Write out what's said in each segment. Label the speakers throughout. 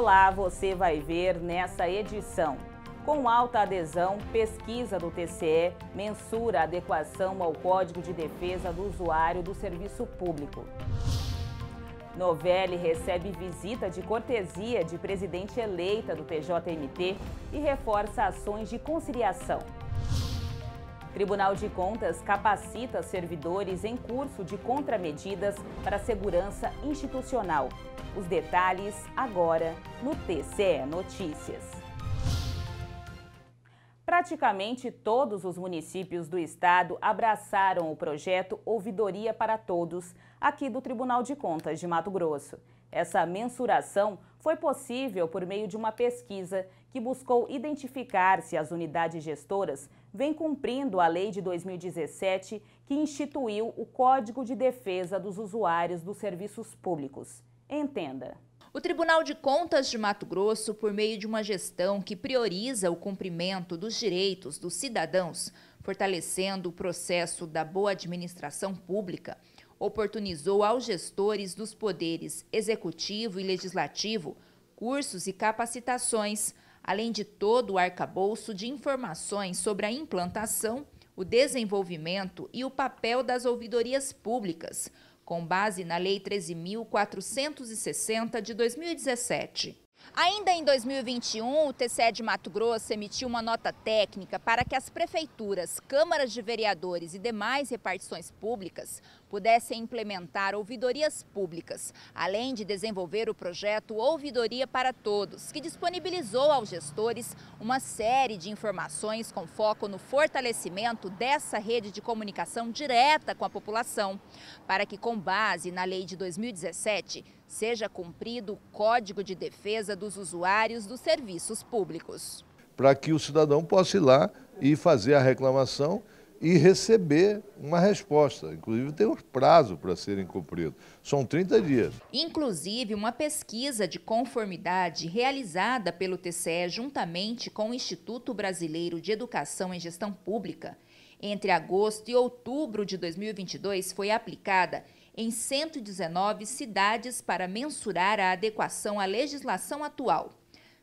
Speaker 1: Olá, você vai ver nessa edição. Com alta adesão, pesquisa do TCE mensura a adequação ao Código de Defesa do Usuário do Serviço Público. Novelli recebe visita de cortesia de presidente eleita do TJMT e reforça ações de conciliação. Tribunal de Contas capacita servidores em curso de contramedidas para segurança institucional. Os detalhes agora no TCE Notícias. Praticamente todos os municípios do estado abraçaram o projeto Ouvidoria para Todos, aqui do Tribunal de Contas de Mato Grosso. Essa mensuração foi possível por meio de uma pesquisa que buscou identificar se as unidades gestoras vêm cumprindo a lei de 2017 que instituiu o Código de Defesa dos Usuários dos Serviços Públicos. Entenda. O Tribunal
Speaker 2: de Contas de Mato Grosso, por meio de uma gestão que prioriza o cumprimento dos direitos dos cidadãos, fortalecendo o processo da boa administração pública, oportunizou aos gestores dos poderes executivo e legislativo cursos e capacitações, além de todo o arcabouço de informações sobre a implantação, o desenvolvimento e o papel das ouvidorias públicas com base na Lei 13.460 de 2017. Ainda em 2021, o TCE de Mato Grosso emitiu uma nota técnica para que as prefeituras, câmaras de vereadores e demais repartições públicas pudessem implementar ouvidorias públicas, além de desenvolver o projeto Ouvidoria para Todos, que disponibilizou aos gestores uma série de informações com foco no fortalecimento dessa rede de comunicação direta com a população, para que, com base na lei de 2017, seja cumprido o Código de Defesa dos Usuários dos Serviços Públicos.
Speaker 1: Para que o cidadão possa ir lá e fazer a reclamação e receber uma resposta. Inclusive, tem um prazo para serem cumpridos. São 30 dias.
Speaker 2: Inclusive, uma pesquisa de conformidade realizada pelo TCE juntamente com o Instituto Brasileiro de Educação em Gestão Pública, entre agosto e outubro de 2022, foi aplicada em 119 cidades para mensurar a adequação à legislação atual.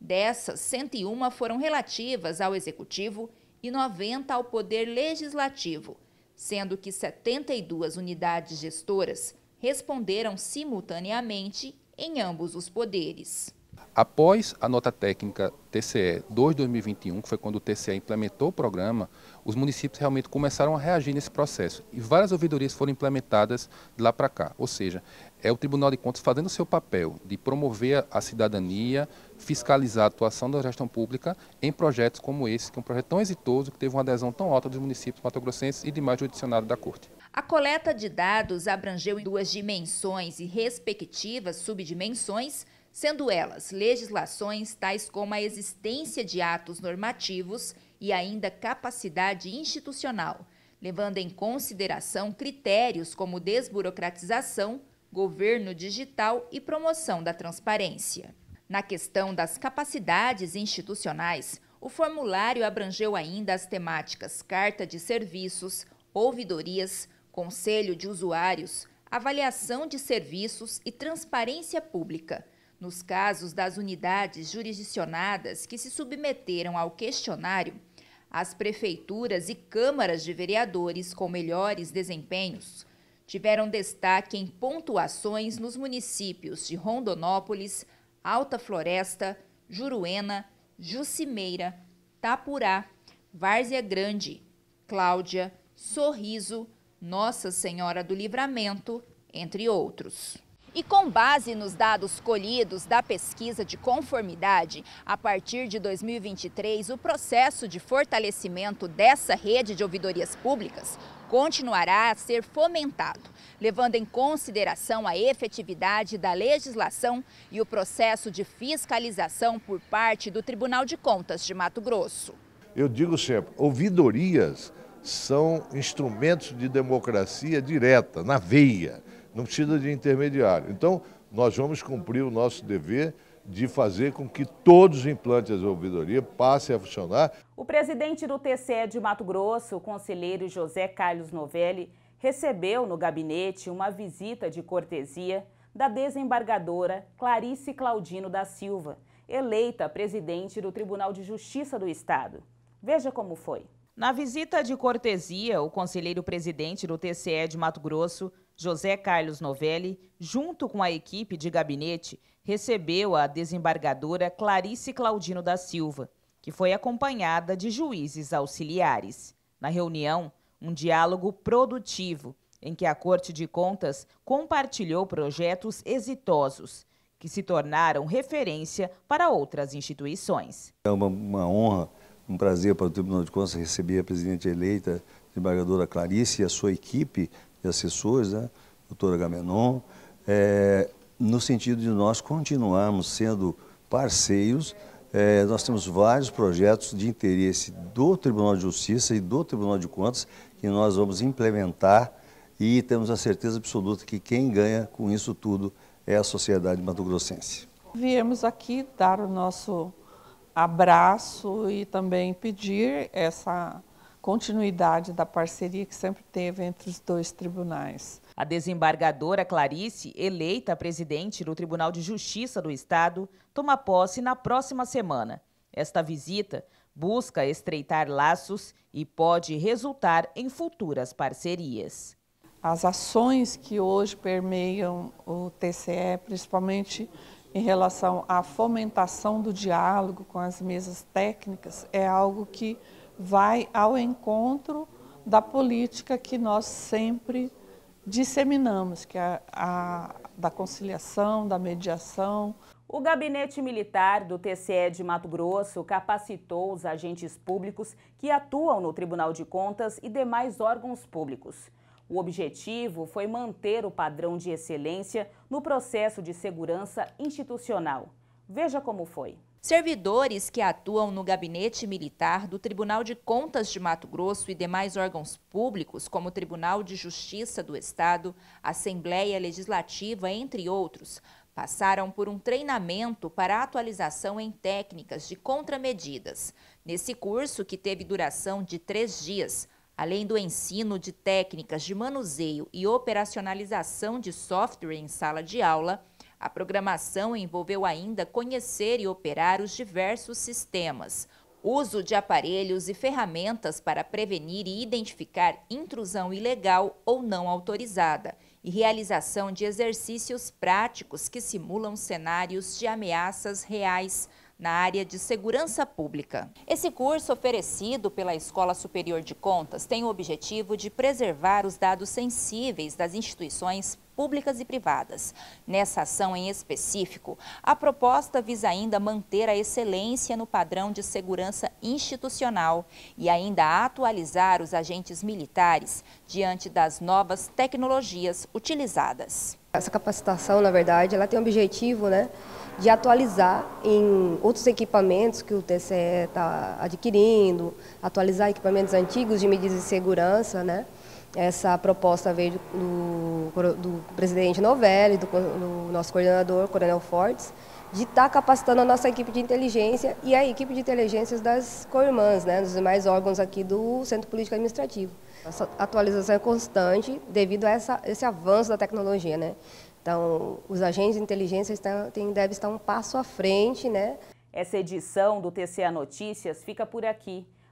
Speaker 2: Dessas, 101 foram relativas ao Executivo e 90 ao Poder Legislativo, sendo que 72 unidades gestoras responderam simultaneamente em ambos os poderes.
Speaker 1: Após a nota técnica TCE 2 de 2021, que foi quando o TCE implementou o programa, os municípios realmente começaram a reagir nesse processo. E várias ouvidorias foram implementadas de lá para cá. Ou seja, é o Tribunal de Contas fazendo o seu papel de promover a cidadania, fiscalizar a atuação da gestão pública em projetos como esse, que é um projeto tão exitoso, que teve uma adesão tão alta dos municípios matogrossenses e demais judicionários da Corte.
Speaker 2: A coleta de dados abrangeu em duas dimensões e respectivas subdimensões sendo elas legislações tais como a existência de atos normativos e ainda capacidade institucional, levando em consideração critérios como desburocratização, governo digital e promoção da transparência. Na questão das capacidades institucionais, o formulário abrangeu ainda as temáticas carta de serviços, ouvidorias, conselho de usuários, avaliação de serviços e transparência pública nos casos das unidades jurisdicionadas que se submeteram ao questionário, as prefeituras e câmaras de vereadores com melhores desempenhos tiveram destaque em pontuações nos municípios de Rondonópolis, Alta Floresta, Juruena, Jucimeira, Tapurá, Várzea Grande, Cláudia, Sorriso, Nossa Senhora do Livramento, entre outros. E com base nos dados colhidos da pesquisa de conformidade, a partir de 2023, o processo de fortalecimento dessa rede de ouvidorias públicas continuará a ser fomentado, levando em consideração a efetividade da legislação e o processo de fiscalização por parte do Tribunal de Contas de Mato Grosso.
Speaker 1: Eu digo sempre, ouvidorias são instrumentos de democracia direta, na veia não precisa de intermediário. Então, nós vamos cumprir o nosso dever de fazer com que todos os implantes de ouvidoria passem a funcionar. O presidente do TCE de Mato Grosso, o conselheiro José Carlos Novelli, recebeu no gabinete uma visita de cortesia da desembargadora Clarice Claudino da Silva, eleita presidente do Tribunal de Justiça do Estado. Veja como foi. Na visita de cortesia, o conselheiro presidente do TCE de Mato Grosso, José Carlos Novelli, junto com a equipe de gabinete, recebeu a desembargadora Clarice Claudino da Silva, que foi acompanhada de juízes auxiliares. Na reunião, um diálogo produtivo, em que a Corte de Contas compartilhou projetos exitosos, que se tornaram referência para outras instituições. É uma, uma honra, um prazer para o Tribunal de Contas receber a presidente eleita, desembargadora Clarice e a sua equipe, e assessores, né, doutor Agamenon, é, no sentido de nós continuarmos sendo parceiros. É, nós temos vários projetos de interesse do Tribunal de Justiça e do Tribunal de Contas que nós vamos implementar e temos a certeza absoluta que quem ganha com isso tudo é a sociedade mato-grossense.
Speaker 2: Viemos aqui dar o nosso abraço e também pedir
Speaker 1: essa continuidade da parceria que sempre teve entre os dois tribunais. A desembargadora Clarice, eleita presidente do Tribunal de Justiça do Estado, toma posse na próxima semana. Esta visita busca estreitar laços e pode resultar em futuras parcerias. As
Speaker 2: ações que hoje permeiam o TCE, principalmente em relação à fomentação do diálogo com as mesas técnicas, é algo que vai ao encontro da política que nós sempre disseminamos, que é a, da conciliação, da mediação.
Speaker 1: O gabinete militar do TCE de Mato Grosso capacitou os agentes públicos que atuam no Tribunal de Contas e demais órgãos públicos. O objetivo foi manter o padrão de excelência no processo de segurança institucional. Veja como foi. Servidores que atuam no gabinete militar do Tribunal de
Speaker 2: Contas de Mato Grosso e demais órgãos públicos, como o Tribunal de Justiça do Estado, Assembleia Legislativa, entre outros, passaram por um treinamento para atualização em técnicas de contramedidas. Nesse curso, que teve duração de três dias, além do ensino de técnicas de manuseio e operacionalização de software em sala de aula, a programação envolveu ainda conhecer e operar os diversos sistemas, uso de aparelhos e ferramentas para prevenir e identificar intrusão ilegal ou não autorizada e realização de exercícios práticos que simulam cenários de ameaças reais na área de segurança pública. Esse curso, oferecido pela Escola Superior de Contas, tem o objetivo de preservar os dados sensíveis das instituições públicas e privadas. Nessa ação em específico, a proposta visa ainda manter a excelência no padrão de segurança institucional e ainda atualizar os agentes militares diante das novas tecnologias utilizadas. Essa capacitação, na verdade, ela tem o objetivo né, de atualizar em outros equipamentos que o TCE está adquirindo, atualizar equipamentos antigos de medidas de segurança, né? Essa proposta veio do, do presidente Novelli, do, do, nosso coordenador, Coronel Fortes, de estar tá capacitando a nossa equipe de inteligência e a equipe de inteligências das co-irmãs, né, dos demais órgãos aqui do Centro Político Administrativo. Essa atualização é constante devido a essa, esse avanço da tecnologia. Né? Então, os agentes de inteligência estão, tem, devem estar um passo
Speaker 1: à frente. Né? Essa edição do TCA Notícias fica por aqui.